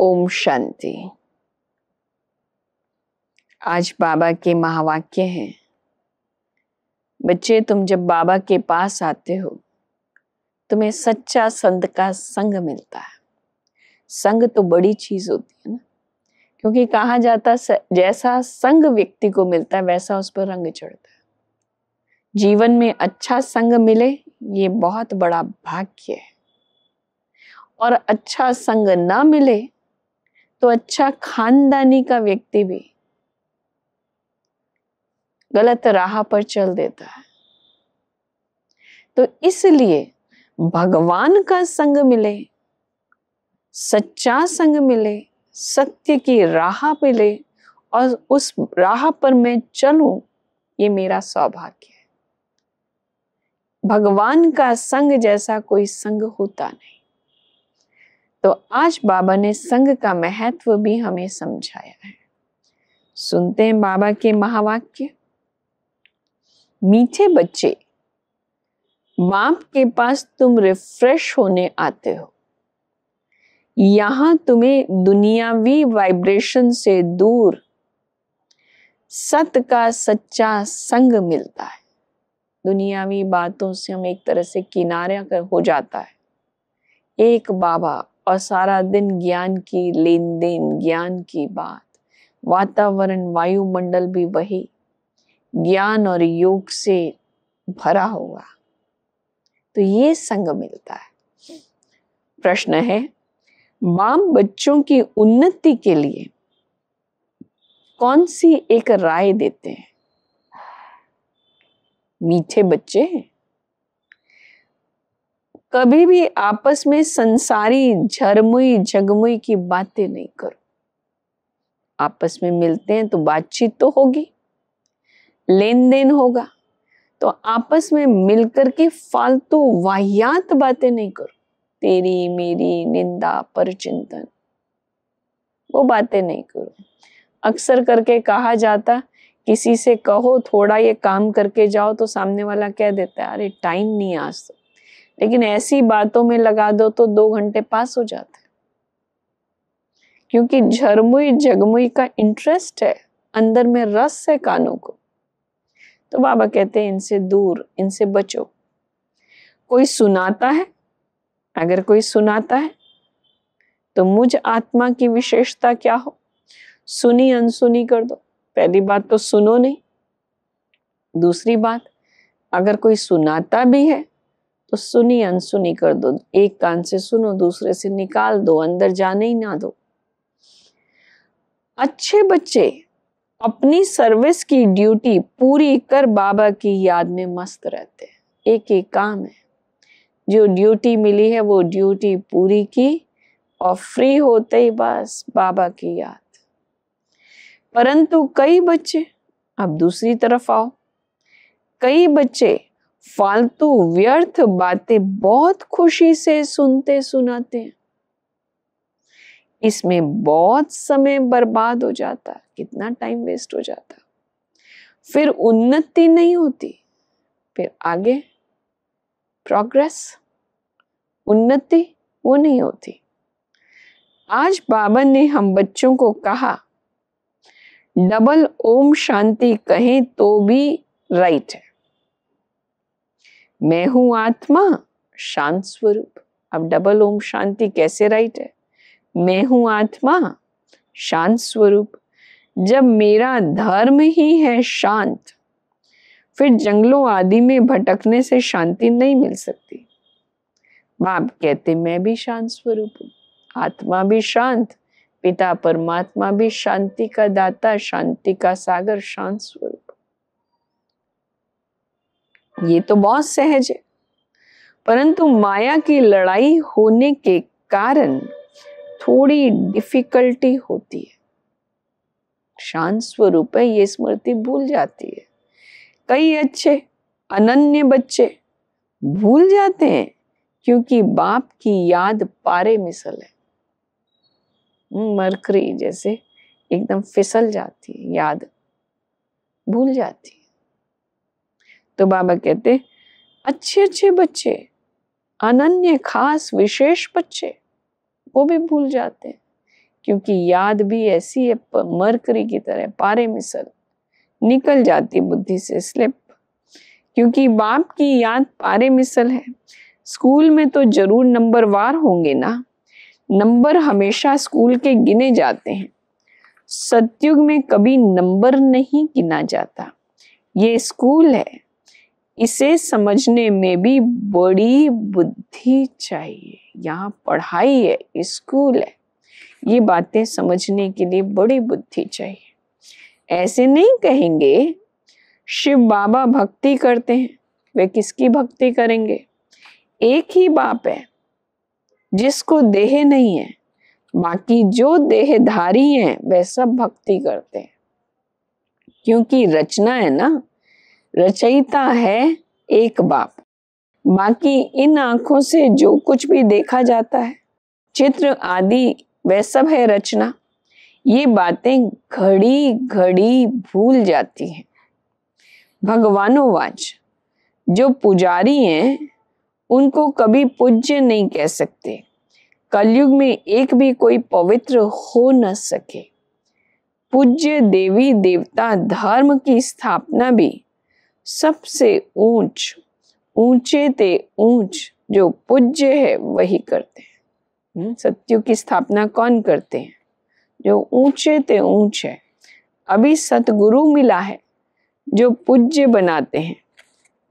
ओम शांति आज बाबा के महावाक्य हैं बच्चे तुम जब बाबा के पास आते हो तुम्हें सच्चा संत का संग मिलता है संग तो बड़ी चीज होती है ना क्योंकि कहा जाता जैसा संग व्यक्ति को मिलता है वैसा उस पर रंग चढ़ता है जीवन में अच्छा संग मिले ये बहुत बड़ा भाग्य है और अच्छा संग ना मिले तो अच्छा खानदानी का व्यक्ति भी गलत राह पर चल देता है तो इसलिए भगवान का संग मिले सच्चा संग मिले सत्य की राह मिले और उस राह पर मैं चलूं ये मेरा सौभाग्य है भगवान का संग जैसा कोई संग होता नहीं तो आज बाबा ने संघ का महत्व भी हमें समझाया है सुनते हैं बाबा के महावाक्य मीठे बच्चे बाप के पास तुम रिफ्रेश होने आते हो यहां तुम्हें दुनियावी वाइब्रेशन से दूर सत का सच्चा संग मिलता है दुनियावी बातों से हम एक तरह से किनारे कर हो जाता है एक बाबा और सारा दिन ज्ञान की लेन देन ज्ञान की बात वातावरण वायुमंडल भी वही ज्ञान और योग से भरा हुआ तो ये संग मिलता है प्रश्न है माम बच्चों की उन्नति के लिए कौन सी एक राय देते हैं मीठे बच्चे हैं कभी भी आपस में संसारी झरमुई झगमुई की बातें नहीं करो आपस में मिलते हैं तो बातचीत तो होगी लेन देन होगा तो आपस में मिलकर के फालतू वाहियात बातें नहीं करो तेरी मेरी निंदा पर चिंतन वो बातें नहीं करो अक्सर करके कहा जाता किसी से कहो थोड़ा ये काम करके जाओ तो सामने वाला कह देता है अरे टाइम नहीं आज तो लेकिन ऐसी बातों में लगा दो तो दो घंटे पास हो जाते क्योंकि झरमुई जगमुई का इंटरेस्ट है अंदर में रस है कानों को तो बाबा कहते हैं इनसे दूर इनसे बचो कोई सुनाता है अगर कोई सुनाता है तो मुझ आत्मा की विशेषता क्या हो सुनी अनसुनी कर दो पहली बात तो सुनो नहीं दूसरी बात अगर कोई सुनाता भी है तो सुनी अनसुनी कर दो एक कान से सुनो दूसरे से निकाल दो अंदर जाने ही ना दो अच्छे बच्चे अपनी सर्विस की ड्यूटी पूरी कर बाबा की याद में मस्त रहते हैं एक एक काम है जो ड्यूटी मिली है वो ड्यूटी पूरी की और फ्री होते ही बस बाबा की याद परंतु कई बच्चे अब दूसरी तरफ आओ कई बच्चे फालतू व्यर्थ बातें बहुत खुशी से सुनते सुनाते हैं इसमें बहुत समय बर्बाद हो जाता कितना टाइम वेस्ट हो जाता फिर उन्नति नहीं होती फिर आगे प्रोग्रेस उन्नति वो नहीं होती आज बाबा ने हम बच्चों को कहा डबल ओम शांति कहें तो भी राइट है मैं हूं आत्मा शांत स्वरूप अब डबल ओम शांति कैसे राइट है मैं हूं आत्मा शांत स्वरूप जब मेरा धर्म ही है शांत फिर जंगलों आदि में भटकने से शांति नहीं मिल सकती बाप कहते मैं भी शांत स्वरूप हूँ आत्मा भी शांत पिता परमात्मा भी शांति का दाता शांति का सागर शांत स्वरूप ये तो बहुत सहज है परंतु माया की लड़ाई होने के कारण थोड़ी डिफिकल्टी होती है शांत स्वरूप है ये स्मृति भूल जाती है कई अच्छे अनन्य बच्चे भूल जाते हैं क्योंकि बाप की याद पारे मिसल है हम्म, मरकरी जैसे एकदम फिसल जाती है याद भूल जाती है तो बाबा कहते अच्छे अच्छे बच्चे अनन्य खास विशेष बच्चे वो भी भूल जाते हैं क्योंकि याद भी ऐसी है मरकरी की तरह पारे मिसल निकल जाती बुद्धि से स्लिप क्योंकि बाप की याद पारे मिसल है स्कूल में तो जरूर नंबर वार होंगे ना नंबर हमेशा स्कूल के गिने जाते हैं सतयुग में कभी नंबर नहीं गिना जाता ये स्कूल है इसे समझने में भी बड़ी बुद्धि चाहिए यहाँ पढ़ाई है स्कूल है ये बातें समझने के लिए बड़ी बुद्धि चाहिए ऐसे नहीं कहेंगे शिव बाबा भक्ति करते हैं वे किसकी भक्ति करेंगे एक ही बाप है जिसको देह नहीं है बाकी जो देहधारी हैं वह सब भक्ति करते हैं क्योंकि रचना है ना रचयिता है एक बाप बाकी इन आंखों से जो कुछ भी देखा जाता है चित्र आदि वह सब है रचना ये बातें घड़ी घड़ी भूल जाती हैं वाच जो पुजारी हैं उनको कभी पूज्य नहीं कह सकते कलयुग में एक भी कोई पवित्र हो न सके पूज्य देवी देवता धर्म की स्थापना भी सबसे ऊंच ऊंचे ते ऊंच जो पूज्य है वही करते हैं हम्म, सत्यु की स्थापना कौन करते हैं जो ऊंचे ते ऊंच है अभी सतगुरु मिला है जो पूज्य बनाते हैं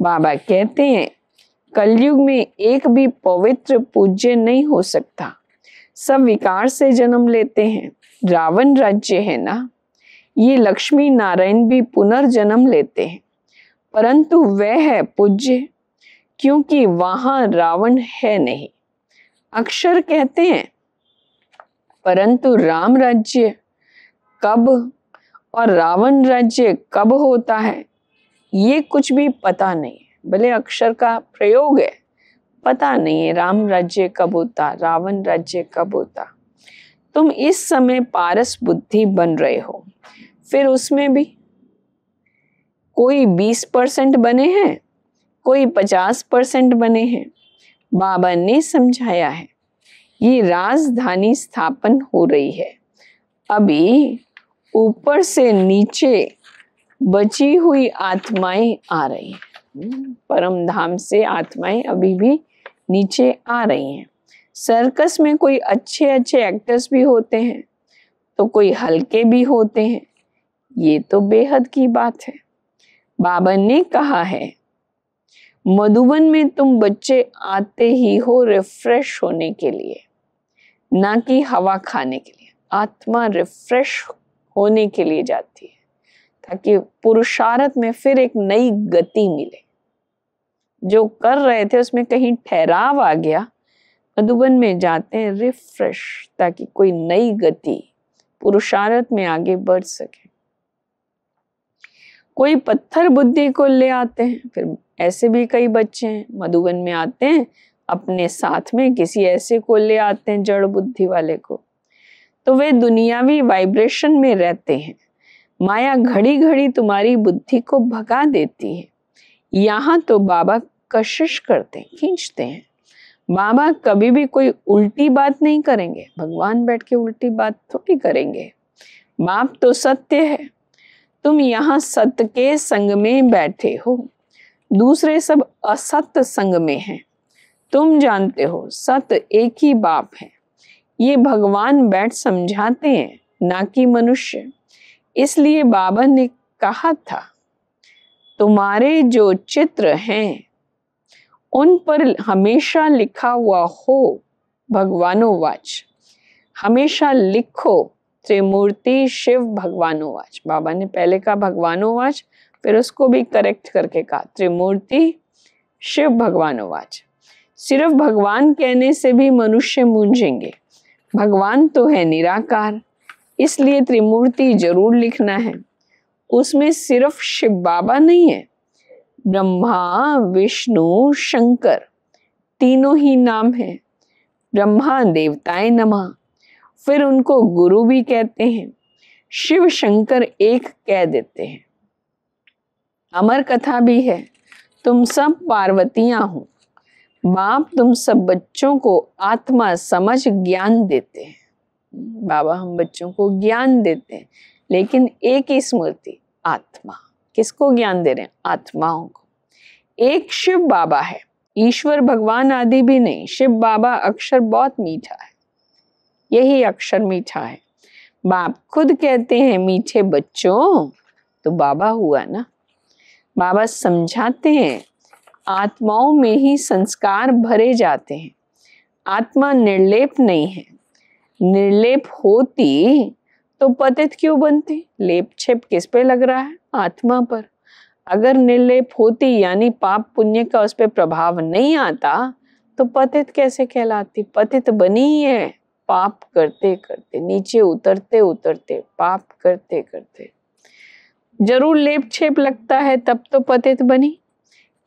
बाबा कहते हैं कलयुग में एक भी पवित्र पूज्य नहीं हो सकता सब विकार से जन्म लेते हैं रावण राज्य है ना ये लक्ष्मी नारायण भी पुनर्जन्म लेते हैं परंतु वह है पूज्य क्योंकि वहां रावण है नहीं अक्षर कहते हैं परंतु राम राज्य कब और रावण राज्य कब होता है ये कुछ भी पता नहीं भले अक्षर का प्रयोग है पता नहीं है राम राज्य कब होता रावण राज्य कब होता तुम इस समय पारस बुद्धि बन रहे हो फिर उसमें भी कोई बीस परसेंट बने हैं कोई पचास परसेंट बने हैं बाबा ने समझाया है ये राजधानी स्थापन हो रही है अभी ऊपर से नीचे बची हुई आत्माएं आ रही हैं परम धाम से आत्माएं अभी भी नीचे आ रही हैं सर्कस में कोई अच्छे अच्छे एक्टर्स भी होते हैं तो कोई हल्के भी होते हैं ये तो बेहद की बात है बाबा ने कहा है मधुबन में तुम बच्चे आते ही हो रिफ्रेश होने के लिए ना कि हवा खाने के लिए आत्मा रिफ्रेश होने के लिए जाती है ताकि पुरुषार्थ में फिर एक नई गति मिले जो कर रहे थे उसमें कहीं ठहराव आ गया मधुबन में जाते हैं रिफ्रेश ताकि कोई नई गति पुरुषार्थ में आगे बढ़ सके कोई पत्थर बुद्धि को ले आते हैं फिर ऐसे भी कई बच्चे हैं मधुबन में आते हैं अपने साथ में किसी ऐसे को ले आते हैं जड़ बुद्धि वाले को तो वे दुनियावी वाइब्रेशन में रहते हैं माया घड़ी घड़ी तुम्हारी बुद्धि को भगा देती है यहाँ तो बाबा कशिश करते हैं खींचते हैं बाबा कभी भी कोई उल्टी बात नहीं करेंगे भगवान बैठ के उल्टी बात थोड़ी करेंगे बाप तो सत्य है तुम यहाँ सत्य के संग में बैठे हो दूसरे सब असत्य संग में हैं तुम जानते हो सत्य एक ही बाप है ये भगवान बैठ समझाते हैं ना कि मनुष्य इसलिए बाबा ने कहा था तुम्हारे जो चित्र हैं उन पर हमेशा लिखा हुआ हो भगवानों वाच हमेशा लिखो त्रिमूर्ति शिव भगवानोवाच बाबा ने पहले कहा भगवानोवाच फिर उसको भी करेक्ट करके कहा त्रिमूर्ति शिव भगवानोवाच सिर्फ भगवान कहने से भी मनुष्य मूंझेंगे भगवान तो है निराकार इसलिए त्रिमूर्ति जरूर लिखना है उसमें सिर्फ शिव बाबा नहीं है ब्रह्मा विष्णु शंकर तीनों ही नाम है ब्रह्मा देवताए नमा फिर उनको गुरु भी कहते हैं शिव शंकर एक कह देते हैं अमर कथा भी है तुम सब पार्वतियां हो बाप तुम सब बच्चों को आत्मा समझ ज्ञान देते हैं बाबा हम बच्चों को ज्ञान देते हैं लेकिन एक ही स्मृति आत्मा किसको ज्ञान दे रहे हैं आत्माओं को एक शिव बाबा है ईश्वर भगवान आदि भी नहीं शिव बाबा अक्षर बहुत मीठा है यही अक्षर मीठा है बाप खुद कहते हैं मीठे बच्चों तो बाबा हुआ ना बाबा समझाते हैं आत्माओं में ही संस्कार भरे जाते हैं आत्मा निर्लेप नहीं है निर्लेप होती तो पतित क्यों बनते लेप छेप किस पे लग रहा है आत्मा पर अगर निर्लेप होती यानी पाप पुण्य का उस पर प्रभाव नहीं आता तो पतित कैसे कहलाती पतित बनी है पाप करते करते नीचे उतरते उतरते पाप करते करते जरूर लेप छेप लगता है तब तो पतित बनी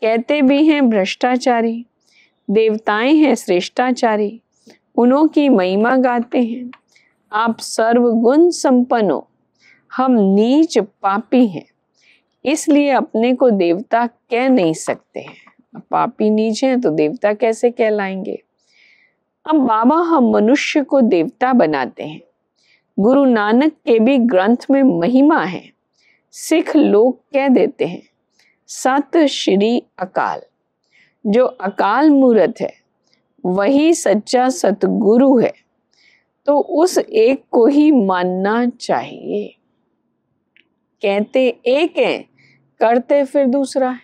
कहते भी हैं भ्रष्टाचारी देवताएं हैं श्रेष्ठाचारी उनों की महिमा गाते हैं आप सर्वगुण संपन्नो हम नीच पापी हैं इसलिए अपने को देवता कह नहीं सकते हैं पापी नीच हैं तो देवता कैसे कहलाएंगे अब बाबा हम मनुष्य को देवता बनाते हैं गुरु नानक के भी ग्रंथ में महिमा है सिख लोग कह देते हैं सत श्री अकाल जो अकाल मूर्त है वही सच्चा सतगुरु है तो उस एक को ही मानना चाहिए कहते एक है करते फिर दूसरा है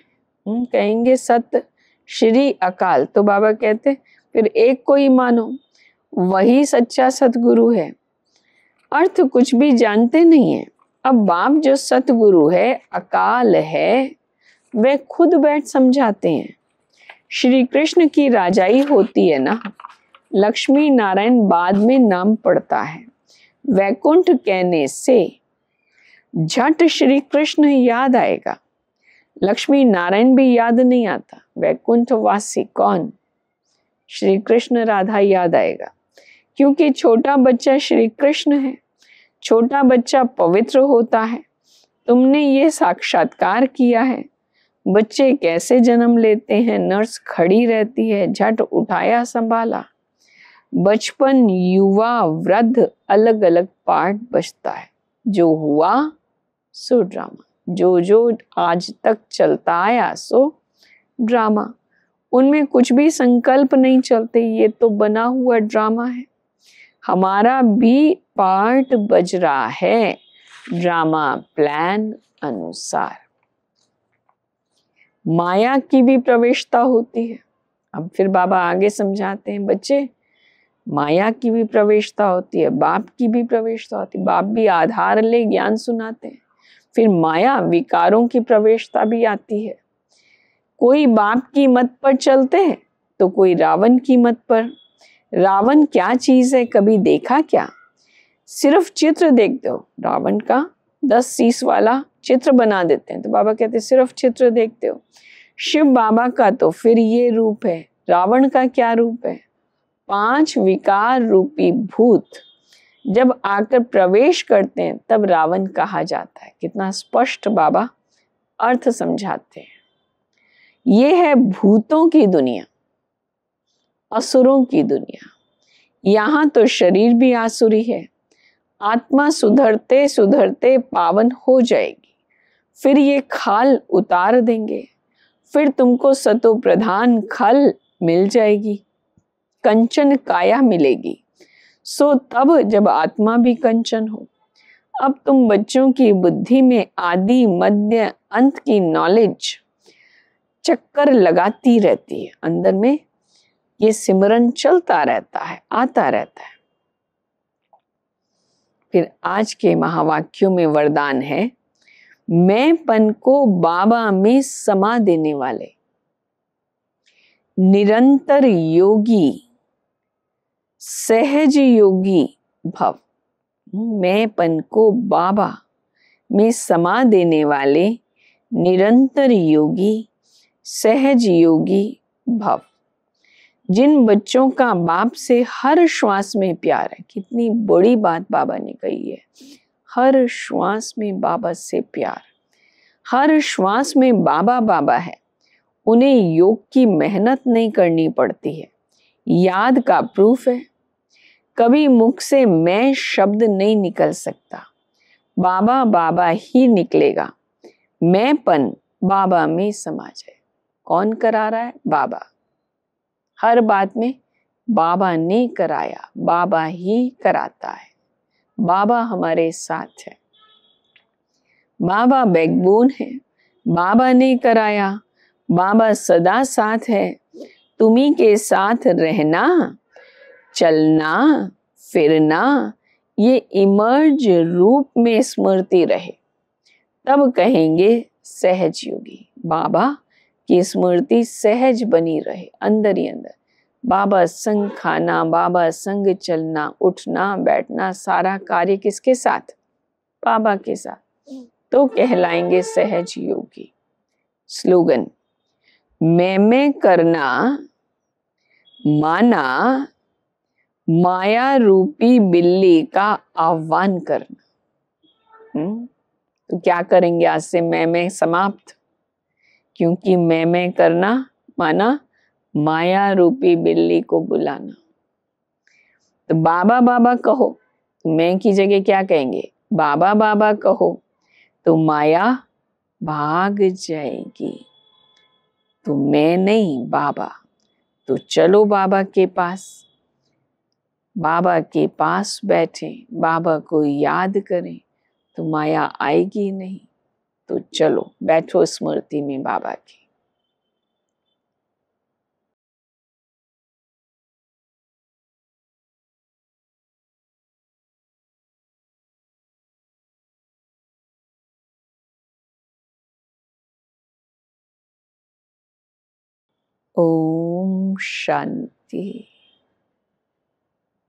कहेंगे सत श्री अकाल तो बाबा कहते फिर एक को ही मानो वही सच्चा सतगुरु है अर्थ कुछ भी जानते नहीं है अब बाप जो सतगुरु है अकाल है वे खुद बैठ समझाते हैं श्री कृष्ण की राजाई होती है ना लक्ष्मी नारायण बाद में नाम पड़ता है वैकुंठ कहने से झट श्री कृष्ण याद आएगा लक्ष्मी नारायण भी याद नहीं आता वैकुंठवासी कौन श्री कृष्ण राधा याद आएगा क्योंकि छोटा बच्चा श्री कृष्ण है छोटा बच्चा पवित्र होता है तुमने ये साक्षात्कार किया है बच्चे कैसे जन्म लेते हैं नर्स खड़ी रहती है झट उठाया संभाला बचपन युवा वृद्ध अलग अलग पार्ट बचता है जो हुआ सो ड्रामा जो जो आज तक चलता आया सो ड्रामा उनमें कुछ भी संकल्प नहीं चलते ये तो बना हुआ ड्रामा है हमारा भी पार्ट बज रहा है ड्रामा प्लान अनुसार माया की भी प्रवेशता होती है अब फिर बाबा आगे समझाते हैं बच्चे माया की भी प्रवेशता होती है बाप की भी प्रवेशता होती है बाप भी आधार ले ज्ञान सुनाते हैं फिर माया विकारों की प्रवेशता भी आती है कोई बाप की मत पर चलते हैं तो कोई रावण की मत पर रावण क्या चीज है कभी देखा क्या सिर्फ चित्र देख दो रावण का दस सीस वाला चित्र बना देते हैं तो बाबा कहते सिर्फ चित्र देखते हो शिव बाबा का तो फिर ये रूप है रावण का क्या रूप है पांच विकार रूपी भूत जब आकर प्रवेश करते हैं तब रावण कहा जाता है कितना स्पष्ट बाबा अर्थ समझाते हैं ये है भूतों की दुनिया असुरों की दुनिया यहां तो शरीर भी आसुरी है आत्मा सुधरते सुधरते पावन हो जाएगी फिर ये खाल उतार देंगे फिर तुमको सतो प्रधान खल मिल जाएगी कंचन काया मिलेगी सो तब जब आत्मा भी कंचन हो अब तुम बच्चों की बुद्धि में आदि मध्य अंत की नॉलेज चक्कर लगाती रहती है अंदर में ये सिमरन चलता रहता है आता रहता है फिर आज के महावाक्यों में वरदान है मैं पन को बाबा में समा देने वाले निरंतर योगी सहज योगी भव मैं पन को बाबा में समा देने वाले निरंतर योगी सहज योगी भव जिन बच्चों का बाप से हर श्वास में प्यार है कितनी बड़ी बात बाबा ने कही है हर श्वास में बाबा से प्यार हर श्वास में बाबा बाबा है उन्हें योग की मेहनत नहीं करनी पड़ती है याद का प्रूफ है कभी मुख से मैं शब्द नहीं निकल सकता बाबा बाबा ही निकलेगा मैं पन बाबा में समा जाए कौन करा रहा है बाबा हर बात में बाबा ने कराया बाबा ही कराता है बाबा हमारे साथ है बाबा बैकबोन है बाबा ने कराया बाबा सदा साथ है तुम्ही के साथ रहना चलना फिरना ये इमर्ज रूप में स्मृति रहे तब कहेंगे सहज योगी बाबा कि स्मृति सहज बनी रहे अंदर ही अंदर बाबा संग खाना बाबा संग चलना उठना बैठना सारा कार्य किसके साथ बाबा के साथ तो कहलाएंगे सहज योगी स्लोगन मैं मैं करना माना माया रूपी बिल्ली का आह्वान करना हुँ? हम्म, तो क्या करेंगे आज से मैं मैं समाप्त क्योंकि मैं मैं करना माना माया रूपी बिल्ली को बुलाना तो बाबा बाबा कहो तो मैं की जगह क्या कहेंगे बाबा बाबा कहो तो माया भाग जाएगी तो मैं नहीं बाबा तो चलो बाबा के पास बाबा के पास बैठे बाबा को याद करें तो माया आएगी नहीं तो चलो बैठो स्मृति में बाबा की ओम शांति